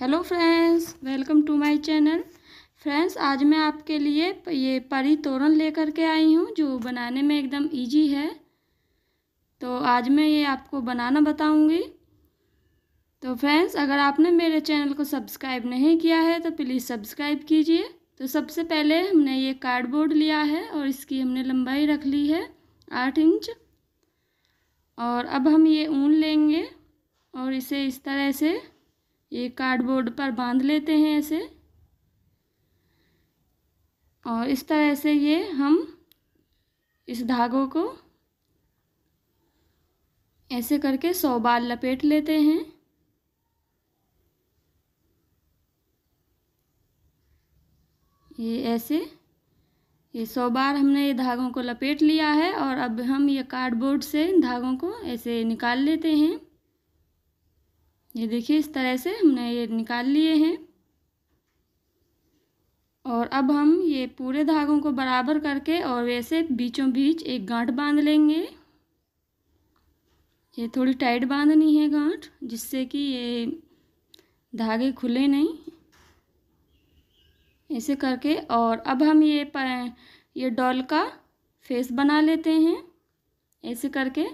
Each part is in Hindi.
hello friends welcome to my channel friends आज मैं आपके लिए ये परी तोरण लेकर के आई हूँ जो बनाने में एकदम इजी है तो आज मैं ये आपको बनाना बताऊँगी तो फ्रेंड्स अगर आपने मेरे चैनल को सब्सक्राइब नहीं किया है तो प्लीज़ सब्सक्राइब कीजिए तो सबसे पहले हमने ये कार्डबोर्ड लिया है और इसकी हमने लंबाई रख ली है आठ इंच और अब हम ये ऊन लेंगे और इसे इस तरह से ये कार्डबोर्ड पर बांध लेते हैं ऐसे और इस तरह से ये हम इस धागों को ऐसे करके सौ बार लपेट लेते हैं ये ऐसे ये सौ बार हमने ये धागों को लपेट लिया है और अब हम ये कार्डबोर्ड से धागों को ऐसे निकाल लेते हैं ये देखिए इस तरह से हमने ये निकाल लिए हैं और अब हम ये पूरे धागों को बराबर करके और वैसे बीचों बीच एक गांठ बांध लेंगे ये थोड़ी टाइट बांधनी है गांठ जिससे कि ये धागे खुले नहीं ऐसे करके और अब हम ये ये डॉल का फेस बना लेते हैं ऐसे करके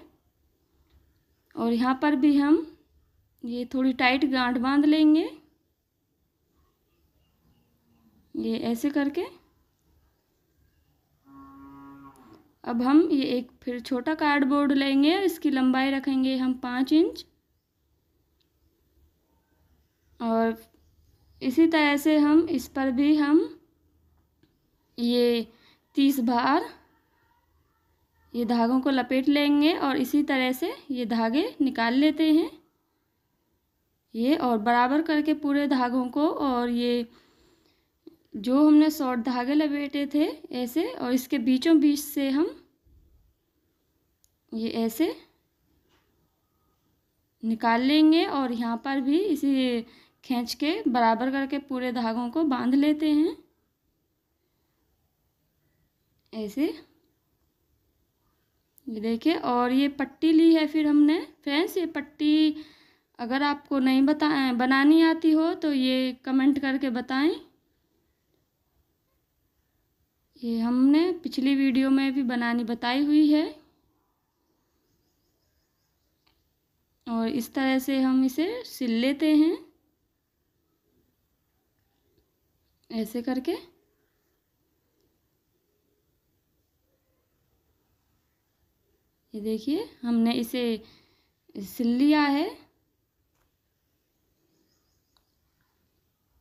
और यहाँ पर भी हम ये थोड़ी टाइट गांठ बांध लेंगे ये ऐसे करके अब हम ये एक फिर छोटा कार्डबोर्ड लेंगे इसकी लंबाई रखेंगे हम पाँच इंच और इसी तरह से हम इस पर भी हम ये तीस बार ये धागों को लपेट लेंगे और इसी तरह से ये धागे निकाल लेते हैं ये और बराबर करके पूरे धागों को और ये जो हमने शॉर्ट धागे लपेटे थे ऐसे और इसके बीचों बीच से हम ये ऐसे निकाल लेंगे और यहाँ पर भी इसे खींच के बराबर करके पूरे धागों को बांध लेते हैं ऐसे ये देखिए और ये पट्टी ली है फिर हमने फ्रेंड्स ये पट्टी अगर आपको नहीं बता बनानी आती हो तो ये कमेंट करके बताएं ये हमने पिछली वीडियो में भी बनानी बताई हुई है और इस तरह से हम इसे सिल लेते हैं ऐसे करके ये देखिए हमने इसे सिल लिया है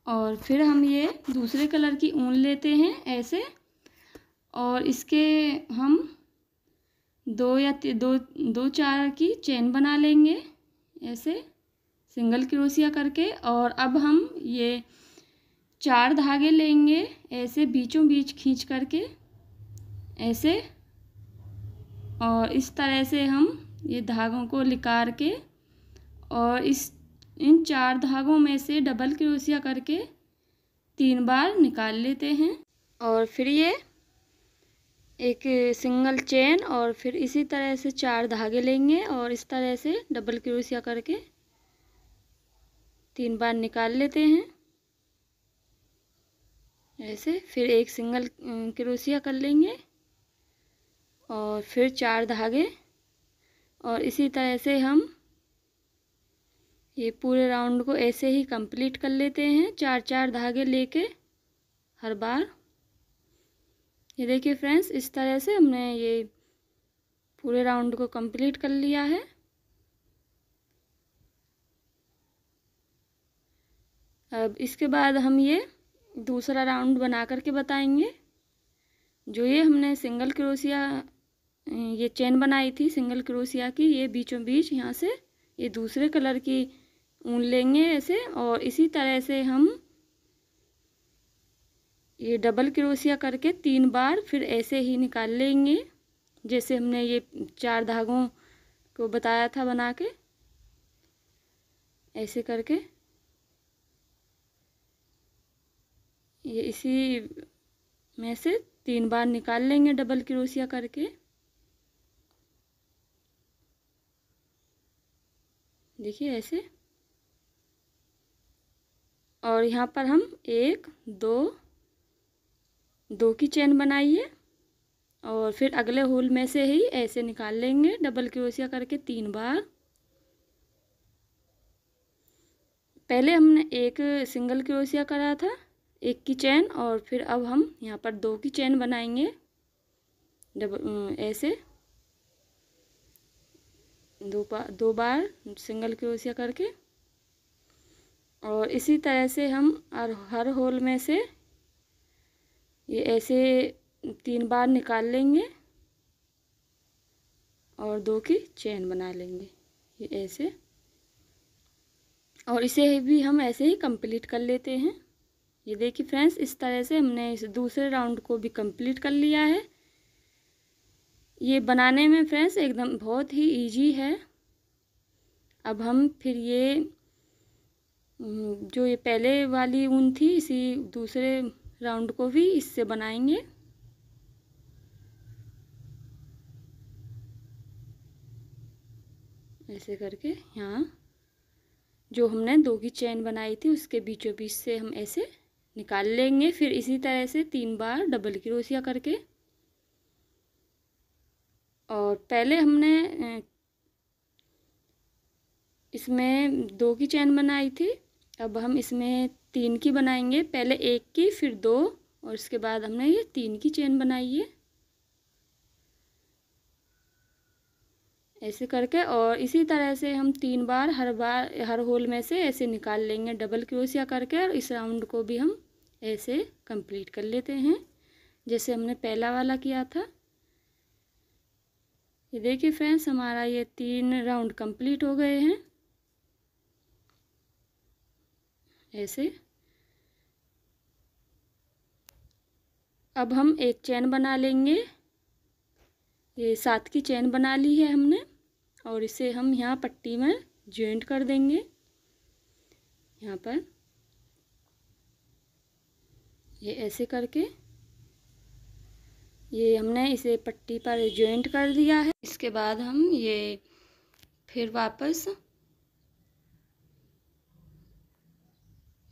और फिर हम ये दूसरे कलर की ऊन लेते हैं ऐसे और इसके हम दो या दो दो चार की चेन बना लेंगे ऐसे सिंगल क्रोसिया करके और अब हम ये चार धागे लेंगे ऐसे बीचों बीच खींच करके ऐसे और इस तरह से हम ये धागों को लिकार के और इस इन चार धागों में से डबल क्रोशिया करके तीन बार निकाल लेते हैं और फिर ये एक सिंगल चेन और फिर इसी तरह से चार धागे लेंगे और इस तरह से डबल क्रोशिया करके तीन बार निकाल लेते हैं ऐसे फिर एक सिंगल क्रोशिया कर लेंगे और फिर चार धागे और इसी तरह से हम ये पूरे राउंड को ऐसे ही कंप्लीट कर लेते हैं चार चार धागे लेके हर बार ये देखिए फ्रेंड्स इस तरह से हमने ये पूरे राउंड को कंप्लीट कर लिया है अब इसके बाद हम ये दूसरा राउंड बना करके बताएंगे जो ये हमने सिंगल क्रोसिया ये चेन बनाई थी सिंगल क्रोसिया की ये बीचों बीच यहाँ से ये दूसरे कलर की ऊन लेंगे ऐसे और इसी तरह से हम ये डबल क्रोशिया करके तीन बार फिर ऐसे ही निकाल लेंगे जैसे हमने ये चार धागों को बताया था बना के ऐसे करके ये इसी में से तीन बार निकाल लेंगे डबल क्रोशिया करके देखिए ऐसे और यहाँ पर हम एक दो दो की चेन बनाइए और फिर अगले होल में से ही ऐसे निकाल लेंगे डबल क्रोशिया करके तीन बार पहले हमने एक सिंगल क्रोशिया करा था एक की चेन और फिर अब हम यहाँ पर दो की चेन बनाएंगे डबल ऐसे दो बार दो बार सिंगल क्रोशिया करके और इसी तरह से हम हर होल में से ये ऐसे तीन बार निकाल लेंगे और दो की चेन बना लेंगे ये ऐसे और इसे भी हम ऐसे ही कंप्लीट कर लेते हैं ये देखिए फ्रेंड्स इस तरह से हमने इस दूसरे राउंड को भी कंप्लीट कर लिया है ये बनाने में फ्रेंड्स एकदम बहुत ही इजी है अब हम फिर ये हम्म, जो ये पहले वाली ऊन थी इसी दूसरे राउंड को भी इससे बनाएंगे ऐसे करके यहाँ जो हमने दो की चैन बनाई थी उसके बीचों बीच से हम ऐसे निकाल लेंगे फिर इसी तरह से तीन बार डबल क्रोसिया करके और पहले हमने इसमें दो की चैन बनाई थी अब हम इसमें तीन की बनाएंगे पहले एक की फिर दो और इसके बाद हमने ये तीन की चेन बनाई है ऐसे करके और इसी तरह से हम तीन बार हर बार हर होल में से ऐसे निकाल लेंगे डबल क्रोशिया करके और इस राउंड को भी हम ऐसे कंप्लीट कर लेते हैं जैसे हमने पहला वाला किया था ये देखिए फ्रेंड्स हमारा ये तीन राउंड कंप्लीट हो गए हैं ऐसे अब हम एक चैन बना लेंगे ये सात की चैन बना ली है हमने और इसे हम यहाँ पट्टी में जॉइंट कर देंगे यहाँ पर ये ऐसे करके ये हमने इसे पट्टी पर जॉइंट कर दिया है इसके बाद हम ये फिर वापस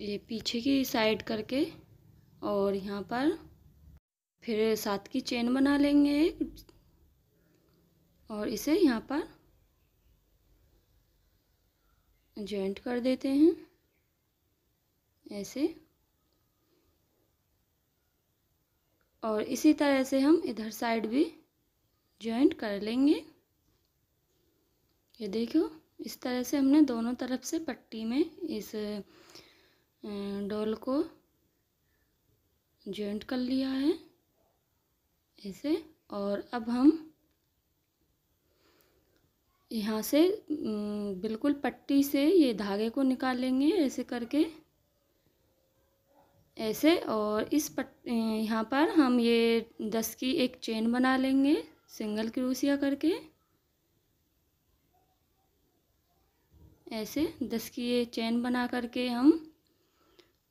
ये पीछे की साइड करके और यहाँ पर फिर सात की चेन बना लेंगे एक और इसे यहाँ पर जॉइंट कर देते हैं ऐसे और इसी तरह से हम इधर साइड भी जॉइंट कर लेंगे ये देखो इस तरह से हमने दोनों तरफ से पट्टी में इस हम्म, डोल को जॉइंट कर लिया है ऐसे और अब हम यहाँ से हम्म, बिल्कुल पट्टी से ये धागे को निकालेंगे ऐसे करके ऐसे और इस पट यहाँ पर हम ये दस की एक चेन बना लेंगे सिंगल क्रूसिया करके ऐसे दस की ये चेन बना करके हम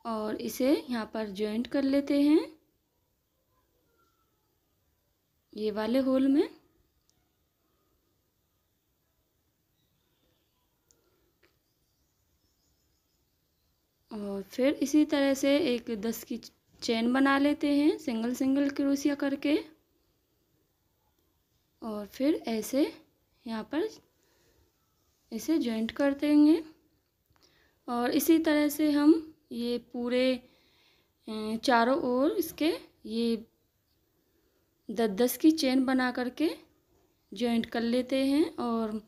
और इसे यहाँ पर जॉइंट कर लेते हैं ये वाले होल में और फिर इसी तरह से एक दस की चेन बना लेते हैं सिंगल सिंगल क्रोसिया करके और फिर ऐसे यहाँ पर इसे जॉइंट कर देंगे और इसी तरह से हम ये पूरे चारों ओर इसके ये दस दस की चेन बना करके जॉइंट कर लेते हैं और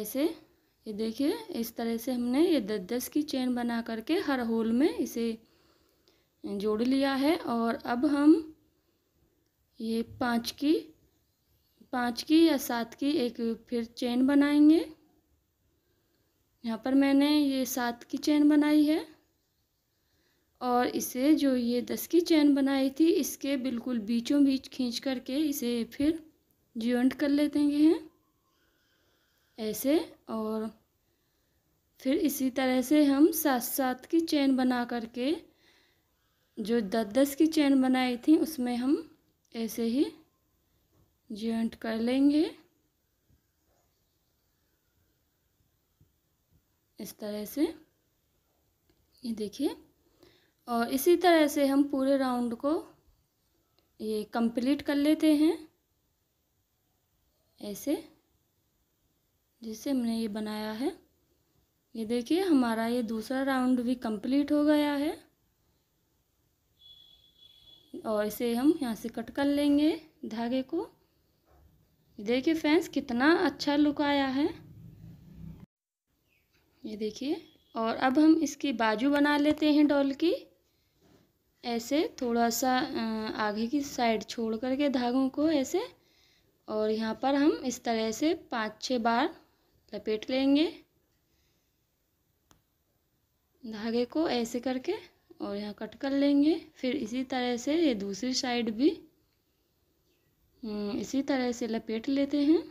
ऐसे ये देखिए इस तरह से हमने ये दस दस की चेन बना करके हर होल में इसे जोड़ लिया है और अब हम ये पाँच की पाँच की या सात की एक फिर चेन बनाएंगे यहाँ पर मैंने ये सात की चेन बनाई है और इसे जो ये दस की चेन बनाई थी इसके बिल्कुल बीचों बीच खींच करके इसे फिर ज्वाइंट कर लेते हैं ऐसे और फिर इसी तरह से हम सात सात की चेन बना करके जो दस दस की चेन बनाई थी उसमें हम ऐसे ही जॉइंट कर लेंगे इस तरह से ये देखिए और इसी तरह से हम पूरे राउंड को ये कंप्लीट कर लेते हैं ऐसे जिससे हमने ये बनाया है ये देखिए हमारा ये दूसरा राउंड भी कंप्लीट हो गया है और इसे हम यहाँ से कट कर लेंगे धागे को देखिए फ्रेंड्स कितना अच्छा लुक आया है ये देखिए और अब हम इसकी बाजू बना लेते हैं डॉल की ऐसे थोड़ा सा आगे की साइड छोड़ करके धागों को ऐसे और यहाँ पर हम इस तरह से पाँच छः बार लपेट लेंगे धागे को ऐसे करके और यहाँ कट कर लेंगे फिर इसी तरह से ये दूसरी साइड भी हम्म, इसी तरह से लपेट लेते हैं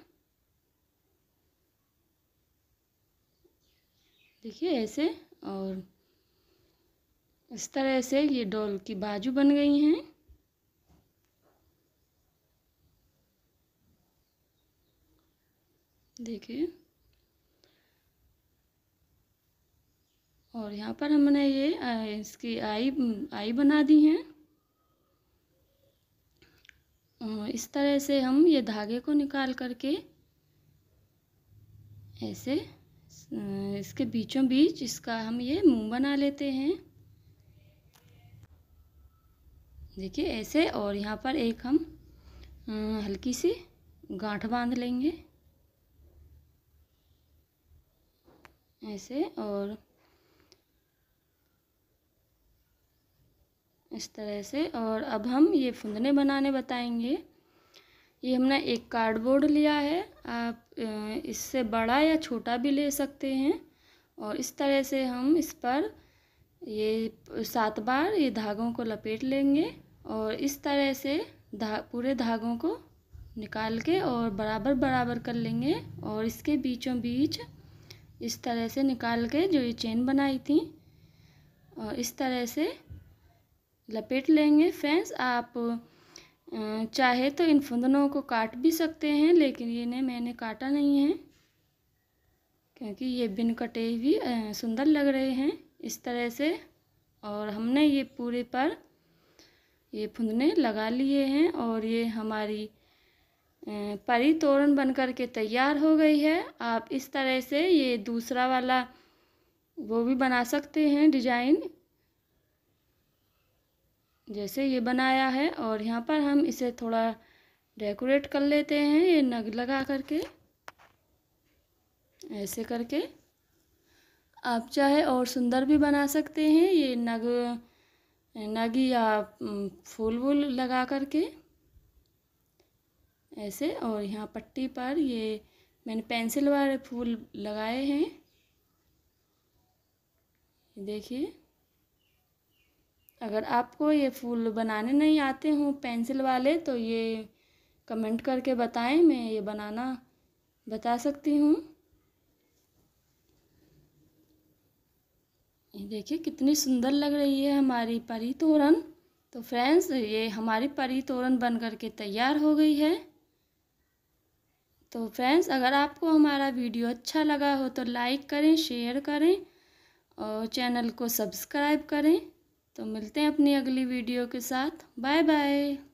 देखिए ऐसे और इस तरह से ये डॉल की बाजू बन गई हैं देखिए और यहाँ पर हमने ये इसकी आई आई बना दी है इस तरह से हम ये धागे को निकाल करके ऐसे इसके बीचों बीच इसका हम ये मुंह बना लेते हैं देखिए ऐसे और यहाँ पर एक हम हल्की सी गांठ बांध लेंगे ऐसे और इस तरह से और अब हम ये फुंदने बनाने बताएंगे ये हमने एक कार्डबोर्ड लिया है आप इससे बड़ा या छोटा भी ले सकते हैं और इस तरह से हम इस पर ये सात बार ये धागों को लपेट लेंगे और इस तरह से धा पूरे धागों को निकाल के और बराबर बराबर कर लेंगे और इसके बीचों बीच इस तरह से निकाल के जो ये चेन बनाई थी और इस तरह से लपेट लेंगे फ्रेंड्स आप चाहे तो इन फंदनों को काट भी सकते हैं लेकिन इन्हें मैंने काटा नहीं है क्योंकि ये बिन कटे भी सुंदर लग रहे हैं इस तरह से और हमने ये पूरे पर ये फुंदने लगा लिए हैं और ये हमारी परी तोरण बन कर के तैयार हो गई है आप इस तरह से ये दूसरा वाला वो भी बना सकते हैं डिजाइन जैसे ये बनाया है और यहाँ पर हम इसे थोड़ा डेकोरेट कर लेते हैं ये नग लगा करके ऐसे करके आप चाहे और सुंदर भी बना सकते हैं ये नग नग या फूल वूल लगा करके ऐसे और यहाँ पट्टी पर ये मैंने पेंसिल वाले फूल लगाए हैं देखिए अगर आपको ये फूल बनाने नहीं आते हों पेंसिल वाले तो ये कमेंट करके बताएं मैं ये बनाना बता सकती हूँ ये देखिए कितनी सुंदर लग रही है हमारी परी तोरण तो फ्रेंड्स ये हमारी परी तोरण बन कर के तैयार हो गई है तो फ्रेंड्स अगर आपको हमारा वीडियो अच्छा लगा हो तो लाइक करें शेयर करें और चैनल को सब्सक्राइब करें तो मिलते हैं अपनी अगली वीडियो के साथ बाय बाय